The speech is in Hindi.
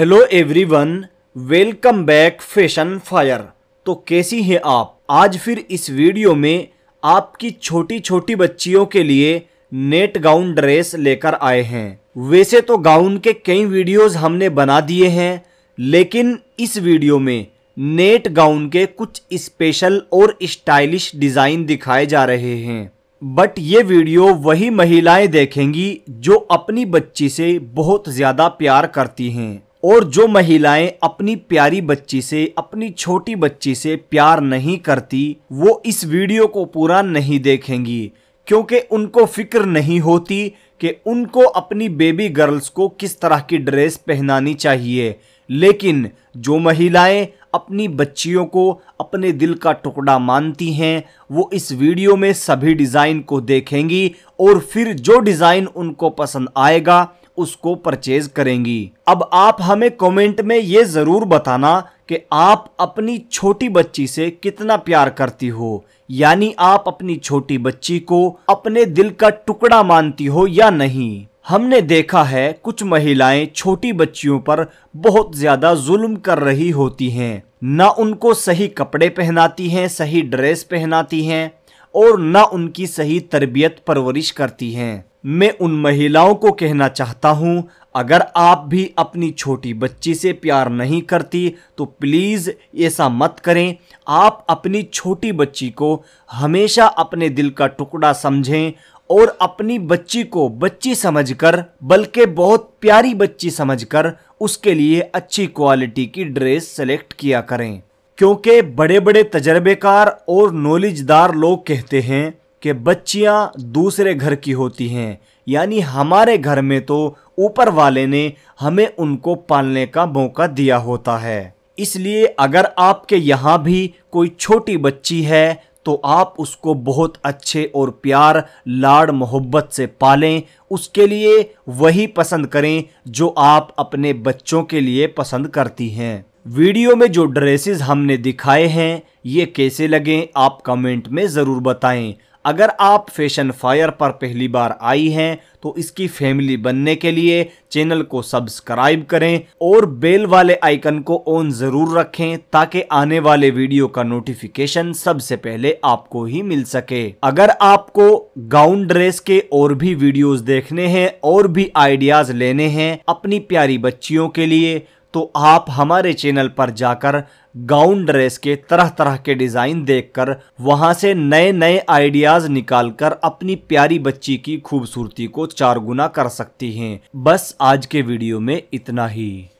hello everyone welcome back fashion fire तो कैसी हैं आप आज फिर इस वीडियो में आपकी छोटी छोटी बच्चियों के लिए नेट गाउन ड्रेस लेकर आए हैं वैसे तो गाउन के कई वीडियोस हमने बना दिए हैं लेकिन इस वीडियो में नेट गाउन के कुछ स्पेशल और स्टाइलिश डिज़ाइन दिखाए जा रहे हैं बट ये वीडियो वही महिलाएं देखेंगी जो अपनी बच्ची से बहुत ज़्यादा प्यार करती हैं और जो महिलाएं अपनी प्यारी बच्ची से अपनी छोटी बच्ची से प्यार नहीं करती वो इस वीडियो को पूरा नहीं देखेंगी क्योंकि उनको फिक्र नहीं होती कि उनको अपनी बेबी गर्ल्स को किस तरह की ड्रेस पहनानी चाहिए लेकिन जो महिलाएं अपनी बच्चियों को अपने दिल का टुकड़ा मानती हैं वो इस वीडियो में सभी डिज़ाइन को देखेंगी और फिर जो डिज़ाइन उनको पसंद आएगा उसको परचेज करेंगी अब आप हमें कमेंट में ये जरूर बताना कि आप अपनी छोटी बच्ची से कितना प्यार करती हो यानी आप अपनी छोटी बच्ची को अपने दिल का टुकड़ा मानती हो या नहीं हमने देखा है कुछ महिलाएं छोटी बच्चियों पर बहुत ज्यादा जुल्म कर रही होती हैं ना उनको सही कपड़े पहनाती हैं सही ड्रेस पहनाती हैं और न उनकी सही तरबियत परवरिश करती हैं मैं उन महिलाओं को कहना चाहता हूँ अगर आप भी अपनी छोटी बच्ची से प्यार नहीं करती तो प्लीज़ ऐसा मत करें आप अपनी छोटी बच्ची को हमेशा अपने दिल का टुकड़ा समझें और अपनी बच्ची को बच्ची समझकर बल्कि बहुत प्यारी बच्ची समझकर उसके लिए अच्छी क्वालिटी की ड्रेस सेलेक्ट किया करें क्योंकि बड़े बड़े तजर्बेकार और नॉलेजदार लोग कहते हैं कि बच्चियां दूसरे घर की होती हैं यानी हमारे घर में तो ऊपर वाले ने हमें उनको पालने का मौका दिया होता है इसलिए अगर आपके यहाँ भी कोई छोटी बच्ची है तो आप उसको बहुत अच्छे और प्यार लाड़ मोहब्बत से पालें उसके लिए वही पसंद करें जो आप अपने बच्चों के लिए पसंद करती हैं वीडियो में जो ड्रेसेस हमने दिखाए हैं ये कैसे लगे आप कमेंट में ज़रूर बताएं अगर आप फैशन फायर पर पहली बार आई हैं तो इसकी फैमिली बनने के लिए चैनल को सब्सक्राइब करें और बेल वाले आइकन को ऑन ज़रूर रखें ताकि आने वाले वीडियो का नोटिफिकेशन सबसे पहले आपको ही मिल सके अगर आपको गाउन ड्रेस के और भी वीडियोस देखने हैं और भी आइडियाज़ लेने हैं अपनी प्यारी बच्चियों के लिए तो आप हमारे चैनल पर जाकर गाउन ड्रेस के तरह तरह के डिज़ाइन देखकर वहां से नए नए आइडियाज निकालकर अपनी प्यारी बच्ची की खूबसूरती को चार गुना कर सकती हैं बस आज के वीडियो में इतना ही